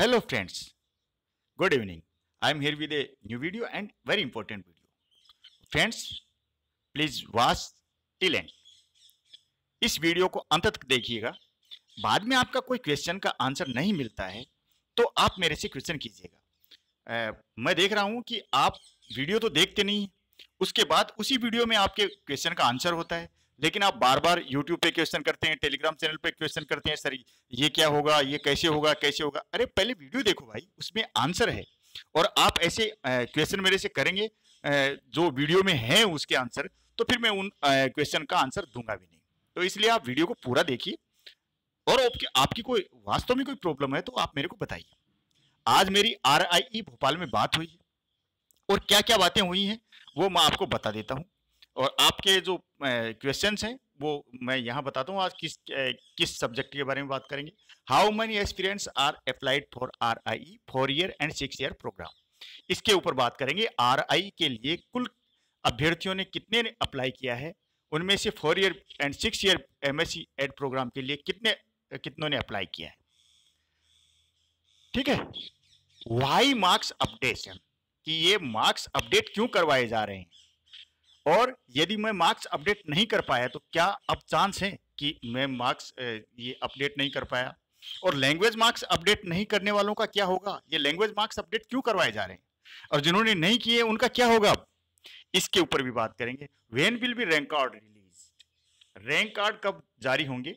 hello friends good evening i am here with a new video and very important video friends please watch till end इस video को अंत तक देखिएगा बाद में आपका कोई क्वेश्चन का आंसर नहीं मिलता है तो आप मेरे से क्वेश्चन कीजिएगा मैं देख रहा हूं कि आप वीडियो तो देखते नहीं उसके बाद उसी वीडियो में आपके क्वेश्चन का आंसर होता है लेकिन आप बार बार यूट्यूब पे क्वेश्चन करते हैं टेलीग्राम चैनल पे क्वेश्चन करते हैं सर ये क्या होगा ये कैसे होगा कैसे होगा अरे पहले वीडियो देखो भाई उसमें आंसर है और आप ऐसे क्वेश्चन मेरे से करेंगे जो वीडियो में है उसके आंसर तो फिर मैं उन क्वेश्चन का आंसर दूंगा भी नहीं तो इसलिए आप वीडियो को पूरा देखिए और आपकी आपकी कोई वास्तव में कोई प्रॉब्लम है तो आप मेरे को बताइए आज मेरी आर e भोपाल में बात हुई है और क्या क्या बातें हुई हैं वो मैं आपको बता देता हूँ और आपके जो क्वेश्चंस हैं वो मैं यहाँ बताता हूँ आज किस किस सब्जेक्ट के बारे में बात करेंगे how many experience are applied for R I four year and six year program इसके ऊपर बात करेंगे आर आई e के लिए कुल अभ्यर्थियों ने कितने ने अप्लाई किया है उनमें से four year and six year M S C add program के लिए कितने कितनों ने अप्लाई किया है ठीक है वाई मार्क्स अपडेशन कि ये मार्क्स अपडेट क्यों करवाए जा रहे हैं और यदि मैं मार्क्स अपडेट नहीं कर पाया तो क्या अब चांस है कि मैं मार्क्स ये अपडेट नहीं कर पाया और लैंग्वेज मार्क्स अपडेट नहीं करने वालों का क्या होगा ये लैंग्वेज मार्क्स अपडेट क्यों करवाए जा रहे हैं और जिन्होंने नहीं किए उनका क्या होगा अब इसके ऊपर भी बात करेंगे when will be rank card release rank card कब जारी होंगे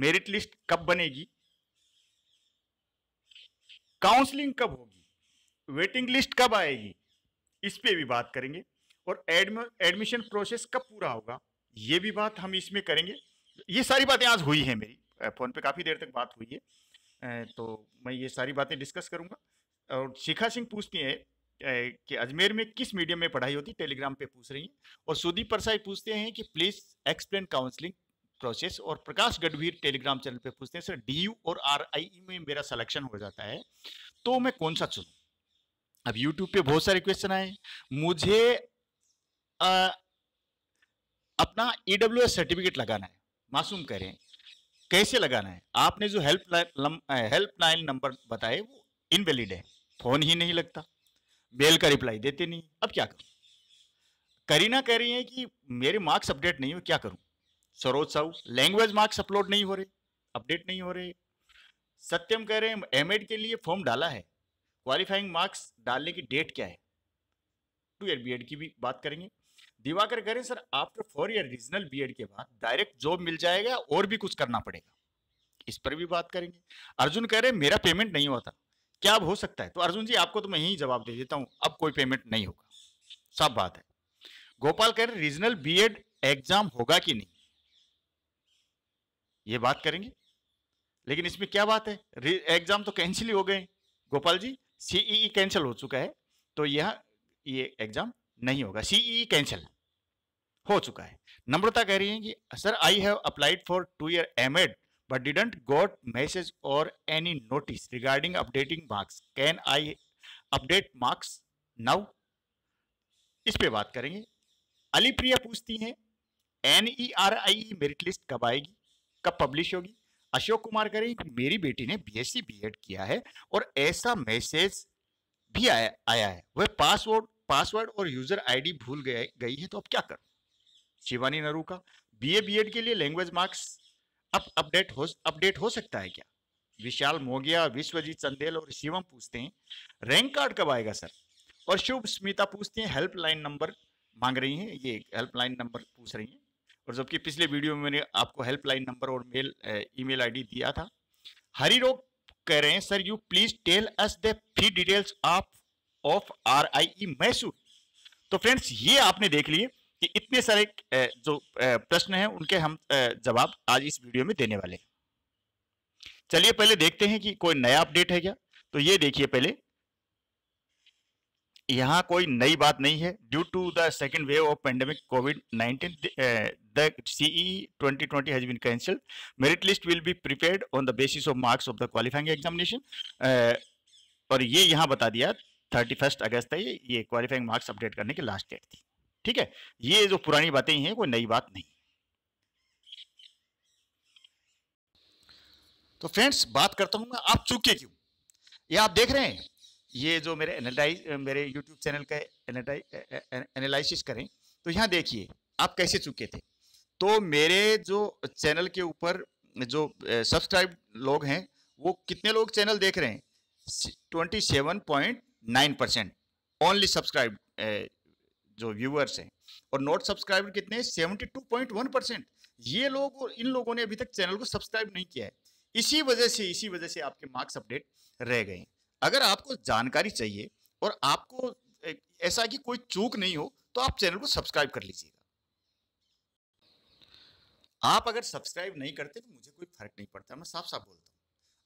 मेरिट लिस्ट कब बनेगी काउंसलिंग कब होगी वेटिंग लिस्ट कब आएगी इस पर भी बात करेंगे और एडम एडमिशन प्रोसेस कब पूरा होगा ये भी बात हम इसमें करेंगे ये सारी बातें आज हुई हैं मेरी फ़ोन पे काफ़ी देर तक बात हुई है तो मैं ये सारी बातें डिस्कस करूँगा और शिखा सिंह पूछती है कि अजमेर में किस मीडियम में पढ़ाई होती टेलीग्राम पे पूछ रही हैं और सुदीप परसाई पूछते हैं कि प्लीज़ एक्सप्लेन काउंसलिंग प्रोसेस और प्रकाश गढ़वीर टेलीग्राम चैनल पे पूछते हैं सर डी और आर e में मेरा सलेक्शन हो जाता है तो मैं कौन सा चुनूँ अब यूट्यूब पे बहुत सारे क्वेश्चन आए मुझे आ, अपना ईडब्ल्यू e सर्टिफिकेट लगाना है मासूम कह रहे हैं कैसे लगाना है आपने जो हेल्प हेल्पलाइन नंबर बताए वो इनवेलिड है फोन ही नहीं लगता मेल का रिप्लाई देते नहीं अब क्या करूं करीना कह रही है कि मेरे मार्क्स अपडेट नहीं हुए क्या करूं Saroj Sahu language marks upload नहीं हो रहे अपडेट नहीं हो रहे सत्यम कह रहे हैं एम के लिए फॉर्म डाला है क्वालिफाइंग मार्क्स डालने की डेट क्या है टू एड बी की भी बात करेंगे दिवाकर कह हैं sir after four year regional BEd के बाद डायरेक्ट जॉब मिल जाएगा और भी कुछ करना पड़ेगा इस पर भी बात करेंगे अर्जुन कह रहे मेरा पेमेंट नहीं हुआ था क्या अब हो सकता है तो अर्जुन जी आपको तो मैं ही जवाब दे देता हूँ अब कोई पेमेंट नहीं होगा सब बात है गोपाल कह रहे रीजनल बी एग्जाम होगा कि नहीं ये बात करेंगे लेकिन इसमें क्या बात है एग्जाम तो कैंसिल ही हो गए Gopal ji CE cancel e e हो चुका है तो यह ये एग्जाम नहीं होगा सीई कैंसिल e हो चुका है नम्रता कह रही है कि sir I have applied for two year M Ed but didn't got message और any notice regarding updating marks can I update marks now इस पे बात करेंगे अली प्रिया पूछती हैं N E R I merit list कब आएगी कब पब्लिश होगी अशोक कुमार कह रहे हैं कि मेरी बेटी ने बी बीएड किया है और ऐसा मैसेज भी आया आया है वह पासवर्ड पासवर्ड और यूजर आईडी भूल गई है तो अब क्या कर शिवानी नरू का बीए बीएड के लिए लैंग्वेज मार्क्स अब अपडेट हो अपडेट हो सकता है क्या विशाल मोगिया विश्वजीत चंदेल और शिवम पूछते हैं रैंक कार्ड कब आएगा सर और शुभ स्मिता पूछते हैं हेल्पलाइन नंबर मांग रही हैं ये हेल्पलाइन नंबर पूछ रही हैं और जबकि पिछले वीडियो में मैंने आपको हेल्पलाइन नंबर और मेल ईमेल आईडी दिया था हरी रोग कह रहे हैं sir you please tell us the fee details of of R I Mysore तो फ्रेंड्स ये आपने देख लिए कि इतने सारे जो प्रश्न हैं उनके हम जवाब आज इस वीडियो में देने वाले चलिए पहले देखते हैं कि कोई नया अपडेट है क्या तो ये देखिए पहले यहां कोई नई बात नहीं है due to the second wave of pandemic COVID nineteen the CE twenty twenty has been cancel merit list will be prepared on the basis of marks of the qualifying examination और ये यहां बता दिया थर्टी फर्स्ट अगस्त है ये ये qualifying marks update करने की लास्ट डेट थी ठीक है ये जो पुरानी बातें हैं कोई नई बात नहीं तो फ्रेंड्स बात करता हूँ मैं आप चूके क्यों ये आप देख रहे हैं ये जो मेरे एनालाइज मेरे यूट्यूब चैनल का एनालिसिस करें तो यहाँ देखिए आप कैसे चुके थे तो मेरे जो चैनल के ऊपर जो सब्सक्राइब लोग हैं वो कितने लोग चैनल देख रहे हैं twenty seven point nine percent only subscribe जो व्यूअर्स हैं और नॉट सब्सक्राइब कितने seventy two point one percent ये लोग इन लोगों ने अभी तक चैनल को सब्सक्राइब नहीं किया है इसी वजह से इसी वजह से आपके मार्क्स अपडेट रह गए अगर आपको जानकारी चाहिए और आपको ऐसा कि कोई चूक नहीं हो तो आप चैनल को सब्सक्राइब कर लीजिएगा आप अगर सब्सक्राइब नहीं करते तो मुझे कोई फर्क नहीं पड़ता मैं साफ साफ बोलता हूँ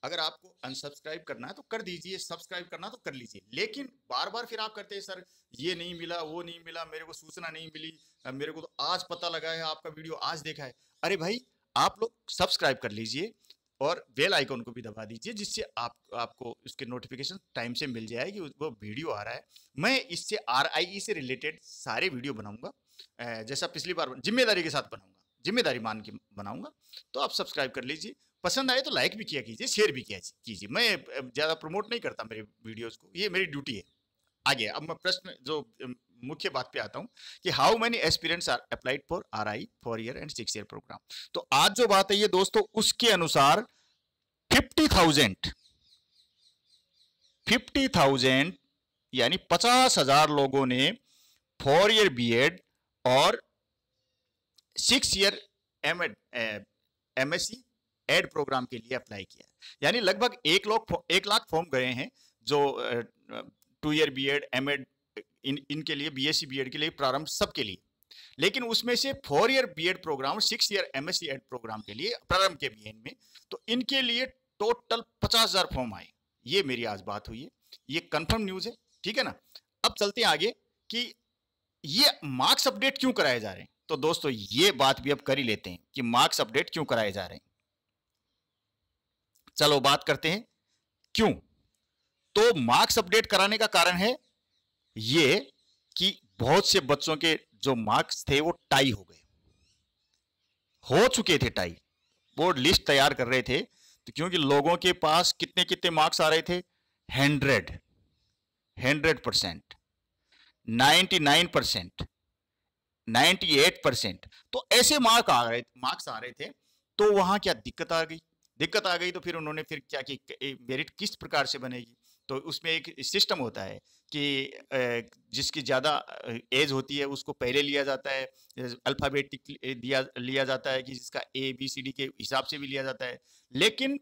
अगर आपको अनसब्सक्राइब करना है तो कर दीजिए सब्सक्राइब करना तो कर लीजिए लेकिन बार बार फिर आप करते हैं सर ये नहीं मिला वो नहीं मिला मेरे को सूचना नहीं मिली मेरे को तो आज पता लगा है आपका वीडियो आज देखा है अरे भाई आप लोग सब्सक्राइब कर लीजिए और बेल आइकन को भी दबा दीजिए जिससे आप आपको उसके नोटिफिकेशन टाइम से मिल जाएगी वो वीडियो आ रहा है मैं इससे आर e से रिलेटेड सारे वीडियो बनाऊंगा जैसा पिछली बार जिम्मेदारी के साथ बनाऊंगा जिम्मेदारी मान के बनाऊंगा तो आप सब्सक्राइब कर लीजिए पसंद आए तो लाइक भी किया कीजिए शेयर भी किया कीजिए मैं ज़्यादा प्रमोट नहीं करता मेरे वीडियोस को ये मेरी ड्यूटी है आगे अब मैं प्रश्न जो मुख्य बात पे आता हूँ कि how many aspirants are applied for R I four year and six year program तो आज जो बात है ये दोस्तों उसके अनुसार फिफ्टी थाउजेंड फिफ्टी थाउजेंड यानी पचास हजार लोगों ने फोर ईयर बी एड और six year M Ed M S C add program के लिए अप्लाई किया यानी लगभग एक लोग एक लाख फॉर्म गए हैं जो two year B Ed M Ed इन इनके लिए B S C B Ed के लिए प्रारंभ सबके लिए लेकिन उसमें से four year B Ed program six year M S C add program के लिए प्रारंभ के बी एड में तो इनके लिए टोटल पचास हजार फॉर्म आए ये मेरी आज बात हुई है ये कन्फर्म न्यूज है ठीक है ना अब चलते हैं आगे कि ये मार्क्स अपडेट क्यों कराए जा रहे हैं तो दोस्तों ये बात भी अब कर ही लेते हैं कि मार्क्स अपडेट क्यों कराए जा रहे हैं चलो बात करते हैं क्यों तो मार्क्स अपडेट कराने का कारण है ये कि बहुत से बच्चों के जो मार्क्स थे वो टाई हो गए हो चुके थे टाई वो लिस्ट तैयार कर रहे थे तो क्योंकि लोगों के पास कितने कितने मार्क्स आ रहे थे hundred hundred percent ninety nine percent ninety eight percent तो ऐसे मार्क आ रहे मार्क्स आ रहे थे तो वहां क्या दिक्कत आ गई दिक्कत आ गई तो फिर उन्होंने फिर क्या कि मेरिट किस प्रकार से बनेगी तो उसमें एक सिस्टम होता है कि जिसकी ज़्यादा एज होती है उसको पहले लिया जाता है अल्फ़ाबेटिक दिया लिया जाता है कि जिसका ए बी सी डी के हिसाब से भी लिया जाता है लेकिन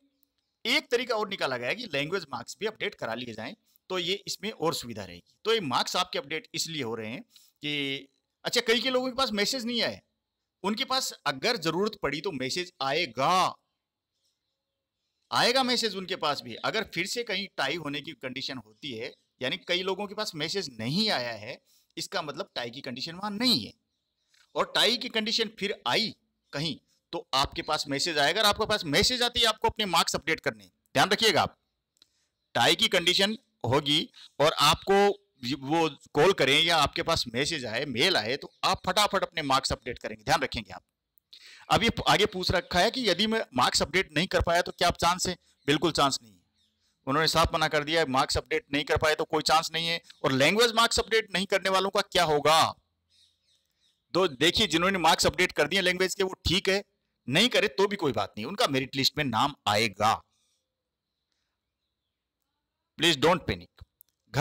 एक तरीका और निकाला गया कि लैंग्वेज मार्क्स भी अपडेट करा लिए जाएं तो ये इसमें और सुविधा रहेगी तो ये मार्क्स आपके अपडेट इसलिए हो रहे हैं कि अच्छा कई के लोगों के पास मैसेज नहीं आए उनके पास अगर ज़रूरत पड़ी तो मैसेज आएगा आएगा मैसेज उनके पास भी अगर फिर से कहीं टाई होने की कंडीशन होती है यानी कई लोगों के पास मैसेज नहीं आया है इसका मतलब टाई की कंडीशन वहां नहीं है और टाई की कंडीशन फिर आई कहीं तो आपके पास मैसेज आएगा और आपके पास मैसेज आती है आपको अपने मार्क्स अपडेट करने ध्यान रखिएगा आप टाई की कंडीशन होगी और आपको वो कॉल करें या आपके पास मैसेज आए मेल आए तो आप फटाफट अपने मार्क्स अपडेट करेंगे ध्यान रखेंगे आप अब ये आगे पूछ रखा है कि यदि मैं मार्क्स अपडेट नहीं कर पाया तो क्या आप चांस है बिल्कुल चांस नहीं है उन्होंने साफ मना कर दिया मार्क्स अपडेट नहीं कर पाए तो कोई चांस नहीं है और लैंग्वेज मार्क्स अपडेट नहीं करने वालों का क्या होगा तो देखिए जिन्होंने मार्क्स अपडेट कर दिए लैंग्वेज के वो ठीक है नहीं करे तो भी कोई बात नहीं उनका मेरिट लिस्ट में नाम आएगा प्लीज डोंट पेनिक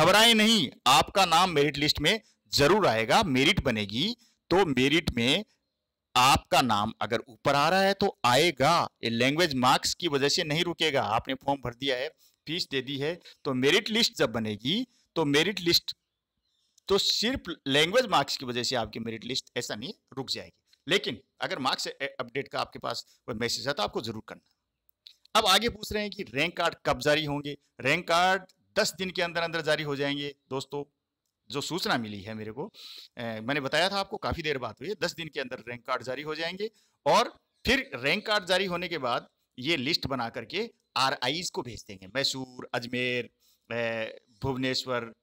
घबराए नहीं आपका नाम मेरिट लिस्ट में जरूर आएगा मेरिट बनेगी तो मेरिट में आपका नाम अगर ऊपर आ रहा है तो आएगा ये लैंग्वेज मार्क्स की वजह से नहीं रुकेगा आपने फॉर्म भर दिया है फीस दे दी है तो मेरिट लिस्ट जब बनेगी तो मेरिट लिस्ट तो सिर्फ लैंग्वेज मार्क्स की वजह से आपकी मेरिट लिस्ट ऐसा नहीं रुक जाएगी लेकिन अगर मार्क्स अपडेट का आपके पास कोई मैसेज है तो आपको जरूर करना अब आगे पूछ रहे हैं कि रैंक कार्ड कब जारी होंगे रैंक कार्ड दस दिन के अंदर अंदर जारी हो जाएंगे दोस्तों जो सूचना मिली है मेरे को ए, मैंने बताया था आपको काफ़ी देर बाद हुई तो दस दिन के अंदर रैंक कार्ड जारी हो जाएंगे और फिर रैंक कार्ड जारी होने के बाद ये लिस्ट बना करके आर को भेज देंगे मैसूर अजमेर भुवनेश्वर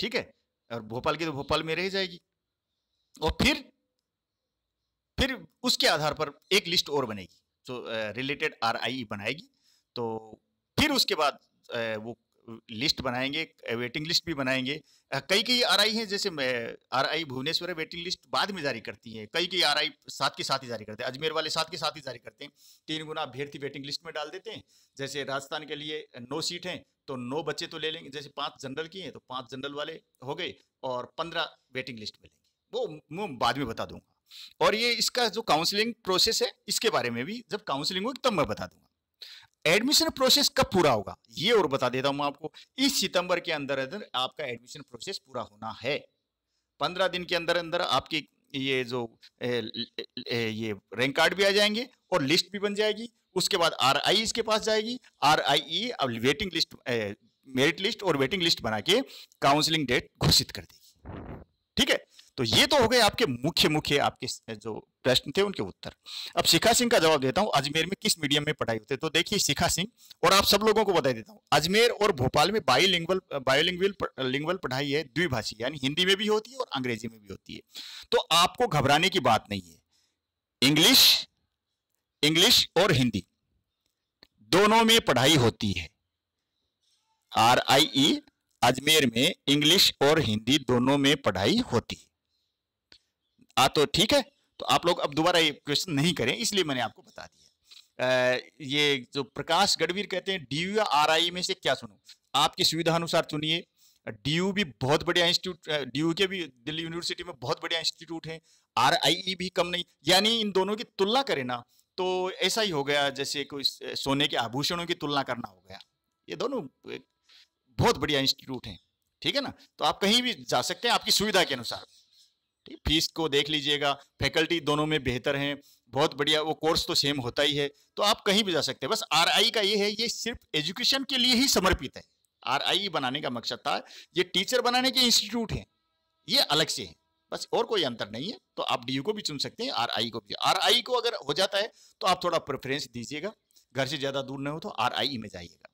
ठीक है और भोपाल की तो भोपाल में रह जाएगी और फिर फिर उसके आधार पर एक लिस्ट और बनेगी तो रिलेटेड आर बनाएगी तो फिर उसके बाद वो लिस्ट बनाएंगे वेटिंग लिस्ट भी बनाएंगे कई कई आर आई हैं जैसे R I Bhubaneswar waiting list बाद में जारी करती है कई कई आर आई साथ के साथ ही जारी करते हैं अजमेर वाले साथ के साथ ही जारी करते हैं तीन गुना अभ्यर्थी वेटिंग लिस्ट में डाल देते हैं जैसे राजस्थान के लिए नौ सीट हैं तो नौ बच्चे तो ले लेंगे जैसे पाँच जनरल की हैं तो पाँच जनरल वाले हो गए और पंद्रह वेटिंग लिस्ट में लेंगे वो मैं बाद में बता दूंगा और ये इसका जो काउंसलिंग प्रोसेस है इसके बारे में भी जब काउंसलिंग होगी तब मैं बता दूंगा एडमिशन प्रोसेस कब पूरा होगा ये और बता देता हूं आपको इस सितंबर के अंदर अंदर आपका एडमिशन प्रोसेस पूरा होना है पंद्रह दिन के अंदर अंदर आपकी ये जो ए, ए, ये रैंक कार्ड भी आ जाएंगे और लिस्ट भी बन जाएगी उसके बाद आर आई इसके पास जाएगी आर आई ई अब वेटिंग लिस्ट मेरिट लिस्ट और वेटिंग लिस्ट बना के काउंसिलिंग डेट घोषित कर देगी ठीक है तो ये तो हो गए आपके मुख्य मुख्य आपके जो प्रश्न थे उनके उत्तर अब शिखा सिंह का जवाब देता हूँ अजमेर में किस मीडियम में पढ़ाई होती है तो देखिए शिखा सिंह और आप सब लोगों को बताई देता हूँ अजमेर और भोपाल में बायोलिंगल बायोलिंग्वल लिंग्वल पढ़ाई है द्विभाषी यानी हिंदी में भी होती है और अंग्रेजी में भी होती है तो आपको घबराने की बात नहीं है इंग्लिश इंग्लिश और हिंदी दोनों में पढ़ाई होती है आर आई ई अजमेर में इंग्लिश और हिंदी दोनों में पढ़ाई होती है आ तो ठीक है तो आप लोग अब दोबारा ये क्वेश्चन नहीं करें इसलिए मैंने आपको बता दिया ये जो प्रकाश गढ़वीर कहते हैं डी या आर आई में से क्या सुनू आपकी सुविधा अनुसार चुनिए डी भी बहुत बढ़िया इंस्टीट्यूट डी के भी दिल्ली यूनिवर्सिटी में बहुत बढ़िया इंस्टीट्यूट है आर भी कम नहीं यानी इन दोनों की तुलना करें ना तो ऐसा ही हो गया जैसे कोई सोने के आभूषणों की तुलना करना हो गया ये दोनों बहुत बढ़िया इंस्टीट्यूट हैं ठीक है ना तो आप कहीं भी जा सकते हैं आपकी सुविधा के अनुसार फीस को देख लीजिएगा फैकल्टी दोनों में बेहतर हैं बहुत बढ़िया वो कोर्स तो सेम होता ही है तो आप कहीं भी जा सकते हैं बस आर का ये है ये सिर्फ एजुकेशन के लिए ही समर्पित है आर बनाने का मकसद था ये टीचर बनाने के इंस्टीट्यूट हैं ये अलग से हैं बस और कोई अंतर नहीं है तो आप डी को भी चुन सकते हैं आर को भी आर को अगर हो जाता है तो आप थोड़ा प्रेफरेंस दीजिएगा घर से ज़्यादा दूर नहीं हो तो आर में जाइएगा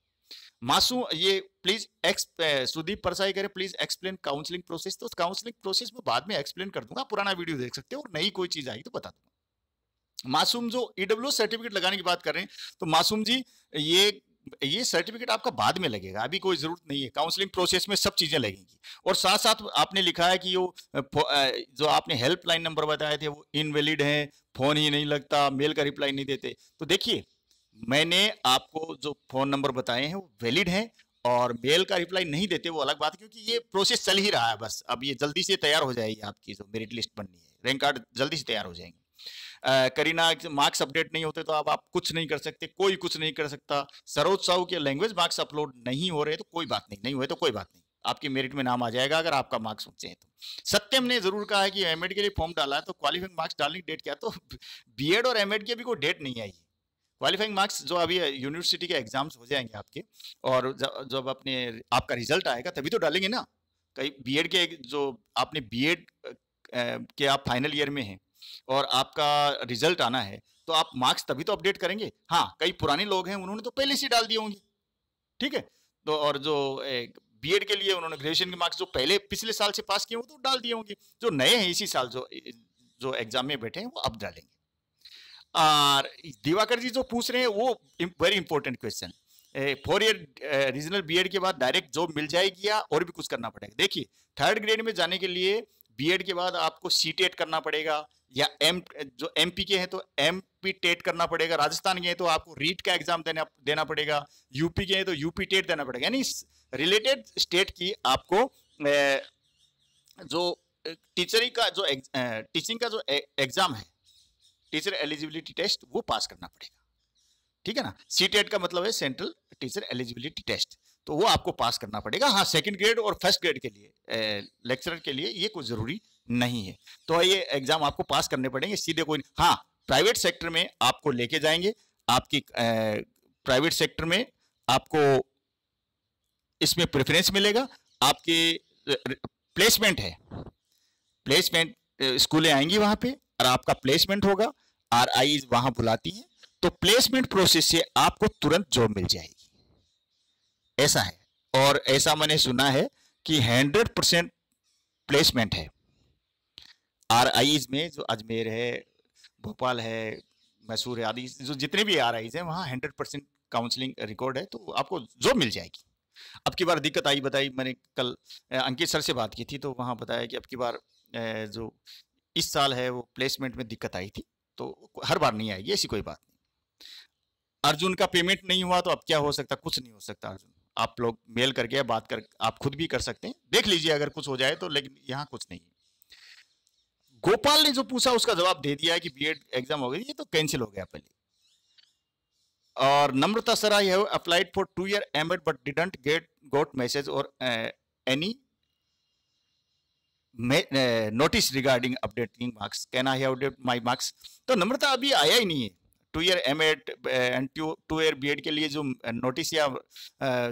मासूम ये प्लीज एक्स सुदीप परसाई करें प्लीज एक्सप्लेन काउंसलिंग प्रोसेस तो काउंसलिंग प्रोसेस में बाद में एक्सप्लेन कर दूंगा पुराना वीडियो देख सकते हो और नई कोई चीज आई तो बता दूंगा मासूम जो ईडब्ल्यू e सर्टिफिकेट लगाने की बात कर रहे हैं तो मासूम जी ये ये सर्टिफिकेट आपका बाद में लगेगा अभी कोई जरूरत नहीं है काउंसलिंग प्रोसेस में सब चीजें लगेंगी और साथ साथ आपने लिखा है कि वो जो आपने हेल्पलाइन नंबर बताए थे वो इनवेलिड है फोन ही नहीं लगता मेल का रिप्लाई नहीं देते तो देखिए मैंने आपको जो फ़ोन नंबर बताए हैं वो वैलिड हैं और मेल का रिप्लाई नहीं देते वो अलग बात है क्योंकि ये प्रोसेस चल ही रहा है बस अब ये जल्दी से तैयार हो जाएगी आपकी जो मेरिट लिस्ट बननी है रैंक कार्ड जल्दी से तैयार हो जाएंगे करीना मार्क्स अपडेट नहीं होते तो अब आप कुछ नहीं कर सकते कोई कुछ नहीं कर सकता सरोज साहू के लैंग्वेज मार्क्स अपलोड नहीं हो रहे तो कोई बात नहीं नहीं हुए तो कोई बात नहीं आपकी मेरिट में नाम आ जाएगा अगर आपका मार्क्स ऊंचे हैं तो सत्यम ने जरूर कहा है कि एम के लिए फॉर्म डाला है तो क्वालिफाइंग मार्क्स डालने की डेट क्या तो बी और एम के भी कोई डेट नहीं आई क्वालिफाइंग मार्क्स जो अभी यूनिवर्सिटी के एग्जाम्स हो जाएंगे आपके और जब अपने आपका रिजल्ट आएगा तभी तो डालेंगे ना कई बी के जो आपने बी के आप फाइनल ईयर में हैं और आपका रिजल्ट आना है तो आप मार्क्स तभी तो अपडेट करेंगे हाँ कई पुराने लोग हैं उन्होंने तो पहले से डाल दिए होंगे ठीक है तो और जो बीएड के लिए उन्होंने ग्रेजुएशन के मार्क्स जो पहले पिछले साल से पास किए वो तो डाल दिए होंगे जो नए हैं इसी साल जो जो एग्जाम में बैठे हैं वो अब डालेंगे और दिवाकर जी जो पूछ रहे हैं वो very important question four year regional BEd के बाद डायरेक्ट जॉब मिल जाएगी या और भी कुछ करना पड़ेगा देखिए थर्ड ग्रेड में जाने के लिए बीएड के बाद आपको सी टेट e करना पड़ेगा या एम जो एम पी के हैं तो एम पी टेट करना पड़ेगा राजस्थान के हैं तो आपको रीट का एग्जाम देना देना पड़ेगा यूपी के हैं तो यूपी टेट e देना पड़ेगा यानी रिलेटेड स्टेट की आपको जो टीचरी का जो टीचिंग का जो एग्जाम e, है टीचर एलिजिबिलिटी टेस्ट वो पास करना पड़ेगा ठीक है ना सी e का मतलब है सेंट्रल टीचर एलिजिबिलिटी टेस्ट तो वो आपको पास करना पड़ेगा हाँ सेकंड ग्रेड और फर्स्ट ग्रेड के लिए लेक्चरर के लिए ये कुछ जरूरी नहीं है तो ये एग्जाम आपको पास करने पड़ेंगे सीधे कोई हाँ प्राइवेट सेक्टर में आपको लेके जाएंगे आपकी प्राइवेट सेक्टर में आपको इसमें प्रेफरेंस मिलेगा आपके प्लेसमेंट है प्लेसमेंट स्कूलें आएंगी वहाँ पे और आपका प्लेसमेंट होगा आर आई वहां बुलाती है तो प्लेसमेंट प्रोसेस से आपको तुरंत जॉब मिल जाएगी ऐसा है और ऐसा मैंने सुना है कि हंड्रेड परसेंट प्लेसमेंट है आर आईज में जो अजमेर है भोपाल है मैसूर है आदि जो जितने भी आर आईज है वहां हंड्रेड परसेंट काउंसलिंग रिकॉर्ड है तो आपको जॉब मिल जाएगी अब की बार दिक्कत आई बताई मैंने कल अंकित सर से बात की थी तो वहां बताया कि अब की बार जो इस साल है वो प्लेसमेंट में दिक्कत आई थी तो हर बार नहीं आएगी ऐसी कोई बात नहीं अर्जुन का पेमेंट नहीं हुआ तो अब क्या हो सकता कुछ नहीं हो सकता अर्जुन आप लोग मेल करके बात कर आप खुद भी कर सकते हैं देख लीजिए अगर कुछ हो जाए तो लेकिन यहाँ कुछ नहीं गोपाल ने जो पूछा उसका जवाब दे दिया कि बीएड एग्जाम हो गई ये तो कैंसिल हो गया पहले और Namrata sir applied for two year M but didn't get got message और any notice regarding updating marks can I update my marks तो नम्रता अभी आया ही नहीं है two year M Ed and two year B के लिए जो नोटिस या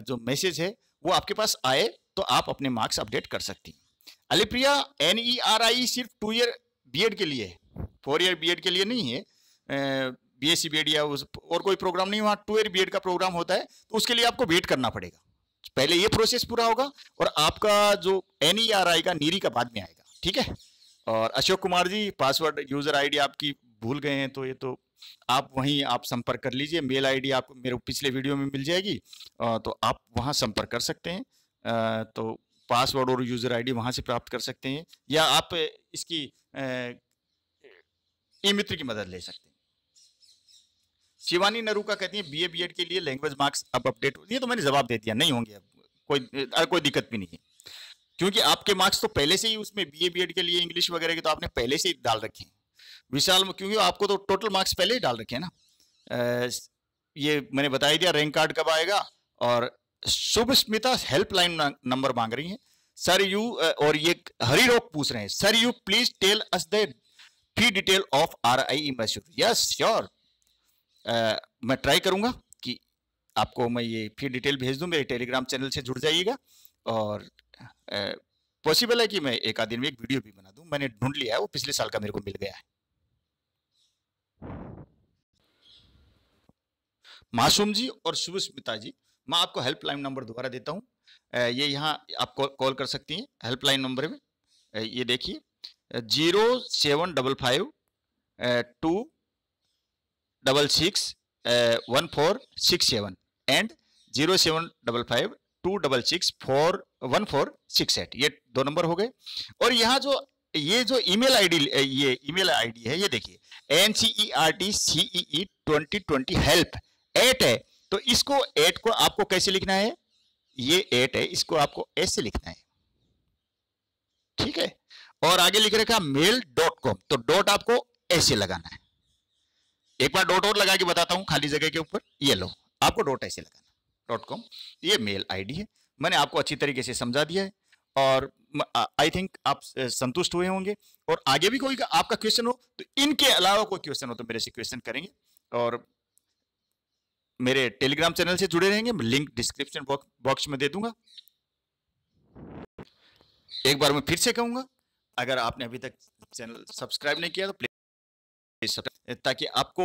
जो मैसेज है वो आपके पास आए तो आप अपने मार्क्स अपडेट कर सकती हैं अलीप्रिया एन ई आर आई सिर्फ टू ईयर बी के लिए है फोर ईयर बी के लिए नहीं है बी एस सी बी या उस और कोई प्रोग्राम नहीं वहाँ टू ईयर बी का प्रोग्राम होता है तो उसके लिए आपको वेट करना पड़ेगा पहले ये प्रोसेस पूरा होगा और आपका जो एन ई आर आएगा नीरी e का बाद में आएगा ठीक है और Ashok Kumar ji password user ID आपकी भूल गए हैं तो ये तो आप वहीं आप संपर्क कर लीजिए मेल आईडी आपको मेरे पिछले वीडियो में मिल जाएगी तो आप वहां संपर्क कर सकते हैं तो पासवर्ड और यूजर आईडी वहां से प्राप्त कर सकते हैं या आप इसकी ई मित्र की मदद ले सकते हैं शिवानी नरूका कहती है बीए बीएड के लिए लैंग्वेज मार्क्स अब अपडेट ये तो मैंने जवाब दे दिया नहीं होंगे अब कोई कोई दिक्कत भी नहीं है क्योंकि आपके मार्क्स तो पहले से ही उसमें बीए बीएड के लिए इंग्लिश वगैरह के तो आपने पहले से ही डाल रखे हैं विशाल क्योंकि आपको तो टोटल मार्क्स पहले ही डाल रखे हैं ना ये मैंने बताया दिया रैंक कार्ड कब आएगा और शुभस्मिता हेल्पलाइन नंबर मांग रही है सर यू और ये हरी रोक पूछ रहे हैं sir you please tell us the fee detail of R I yes sure uh, मैं ट्राई करूँगा कि आपको मैं ये फिर डिटेल भेज दूँ मेरे टेलीग्राम चैनल से जुड़ जाइएगा और पॉसिबल है कि मैं एक आध दिन में एक वीडियो भी बना दूँ मैंने ढूंढ लिया है वो पिछले साल का मेरे को मिल गया है मासूम जी और सुभस्मिता जी मैं आपको हेल्पलाइन नंबर दोबारा देता हूँ ये यहाँ आप कॉल कर सकती हैं हेल्पलाइन नंबर में ये देखिए zero seven double five two double six uh, one four six seven and zero seven double five two double six four one four six eight ये दो नंबर हो गए और यहाँ जो ये जो ईमेल आईडी ये ईमेल आईडी है ये देखिए N C E R T C E twenty twenty help at है तो इसको एट को आपको कैसे लिखना है ये एट है इसको आपको ऐसे लिखना है ठीक है और आगे लिख रखा मेल डॉट कॉम तो डॉट आपको ऐसे लगाना है एक बार डॉट और लगा के बताता हूँ खाली जगह के ऊपर ये लो आपको डॉट ऐसे लगाना डॉट कॉम ये मेल आईडी है मैंने आपको अच्छी तरीके से समझा दिया है और आई थिंक आप संतुष्ट हुए होंगे और आगे भी कोई आपका क्वेश्चन हो तो इनके अलावा कोई क्वेश्चन हो तो मेरे से क्वेश्चन करेंगे और मेरे टेलीग्राम चैनल से जुड़े रहेंगे लिंक डिस्क्रिप्शन बॉक्स में दे दूंगा एक बार मैं फिर से कहूंगा अगर आपने अभी तक चैनल सब्सक्राइब नहीं किया तो प्लीज ताकि आपको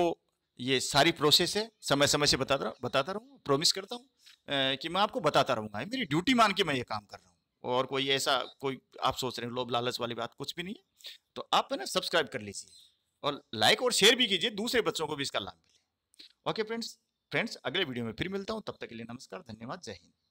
ये सारी प्रोसेस है समय समय से बताता बताता रहूँ प्रोमिस करता हूँ कि मैं आपको बताता रहूँगा मेरी ड्यूटी मान के मैं ये काम कर रहा हूँ और कोई ऐसा कोई आप सोच रहे हैं लोभ लालच वाली बात कुछ भी नहीं है तो आप है ना सब्सक्राइब कर लीजिए और लाइक और शेयर भी कीजिए दूसरे बच्चों को भी इसका लाभ मिले ओके फ्रेंड्स फ्रेंड्स अगले वीडियो में फिर मिलता हूँ तब तक के लिए नमस्कार धन्यवाद जय हिंद